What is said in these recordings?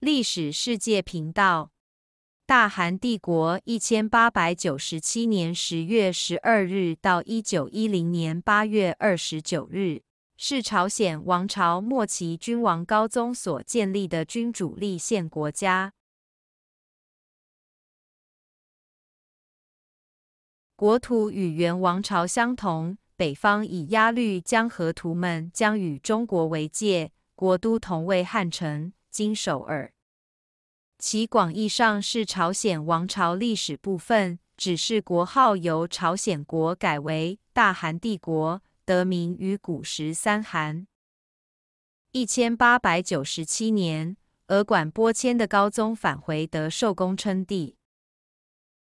历史世界频道。大韩帝国（一千八百九十七年十月十二日到一九一零年八月二十九日）是朝鲜王朝末期君王高宗所建立的君主立宪国家。国土与元王朝相同，北方以鸭绿江河图们将与中国为界，国都同为汉城。金首尔，其广义上是朝鲜王朝历史部分，只是国号由朝鲜国改为大韩帝国，得名于古时三韩。一千八百九十七年，俄管波迁的高宗返回德寿宫称帝。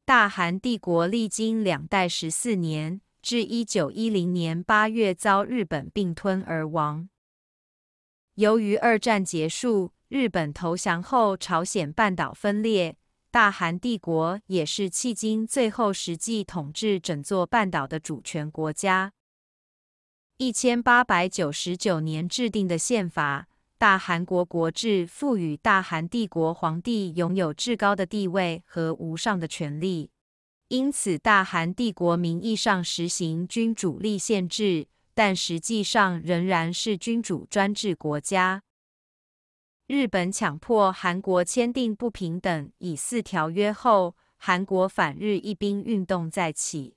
大韩帝国历经两代十四年，至一九一零年八月遭日本并吞而亡。由于二战结束。日本投降后，朝鲜半岛分裂。大韩帝国也是迄今最后实际统治整座半岛的主权国家。一千八百九十九年制定的宪法《大韩国国志》赋予大韩帝国皇帝拥有至高的地位和无上的权力，因此大韩帝国名义上实行君主立宪制，但实际上仍然是君主专制国家。日本强迫韩国签订不平等以四条约后，韩国反日一兵运动再起。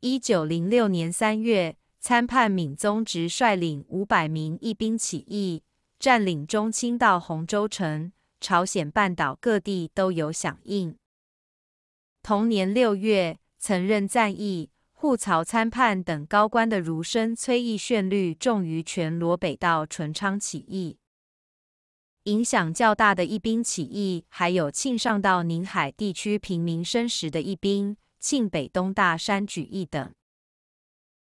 一九零六年三月，参判闵宗直率领五百名义兵起义，占领中清道洪州城。朝鲜半岛各地都有响应。同年六月，曾任战义、护曹参判等高官的儒生崔义炫率众于全罗北道淳昌起义。影响较大的义兵起义，还有庆尚道宁海地区平民生食的义兵、庆北东大山举义等。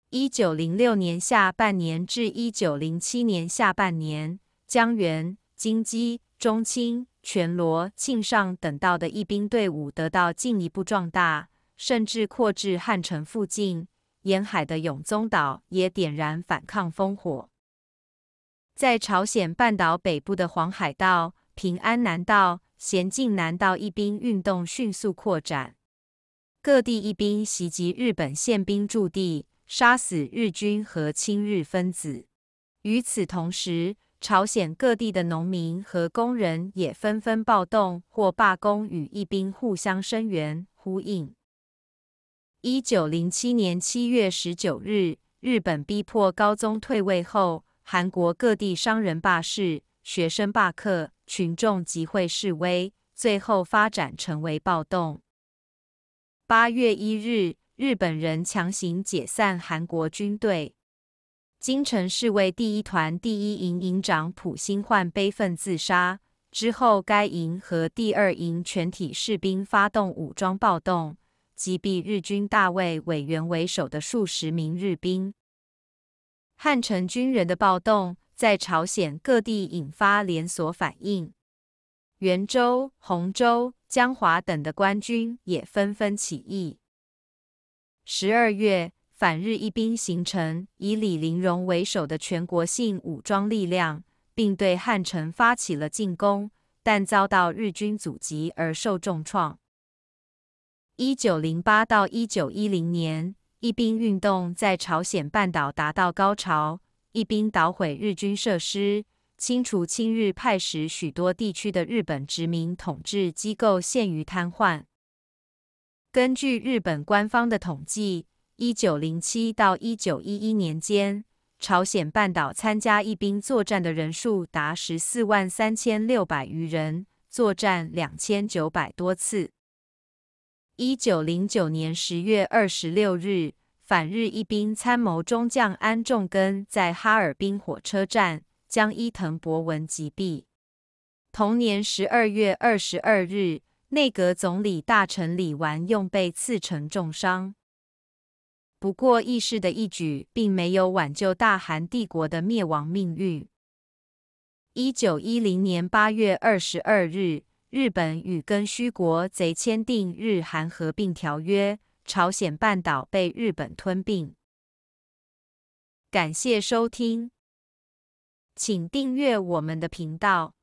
一九零六年下半年至一九零七年下半年，江原、金鸡、中清、全罗、庆尚等道的义兵队伍得到进一步壮大，甚至扩至汉城附近沿海的永宗岛也点燃反抗烽火。在朝鲜半岛北部的黄海道、平安南道、咸镜南道，一兵运动迅速扩展，各地一兵袭击日本宪兵驻地，杀死日军和亲日分子。与此同时，朝鲜各地的农民和工人也纷纷暴动或罢工，与义兵互相声援呼应。一九零七年七月十九日，日本逼迫高宗退位后。韩国各地商人罢市、学生罢课、群众集会示威，最后发展成为暴动。八月一日，日本人强行解散韩国军队，京城侍卫第一团第一营营长朴兴焕悲愤自杀之后，该营和第二营全体士兵发动武装暴动，击毙日军大尉委员为首的数十名日兵。汉城军人的暴动在朝鲜各地引发连锁反应，元州、洪州、江华等的官军也纷纷起义。十二月，反日一兵形成以李陵容为首的全国性武装力量，并对汉城发起了进攻，但遭到日军阻击而受重创。一九零八到一九一零年。义兵运动在朝鲜半岛达到高潮。义兵捣毁日军设施，清除亲日派时，许多地区的日本殖民统治机构陷于瘫痪。根据日本官方的统计，一九零七到一九一一年间，朝鲜半岛参加义兵作战的人数达十四万三千六百余人，作战两千九百多次。一九零九年十月二十六日。反日一兵参谋中将安重根在哈尔滨火车站将伊藤博文击毙。同年十二月二十二日，内阁总理大臣李纨用被刺成重伤。不过，义士的义举并没有挽救大韩帝国的灭亡命运。一九一零年八月二十二日，日本与根须国贼签订《日韩合并条约》。朝鲜半岛被日本吞并。感谢收听，请订阅我们的频道。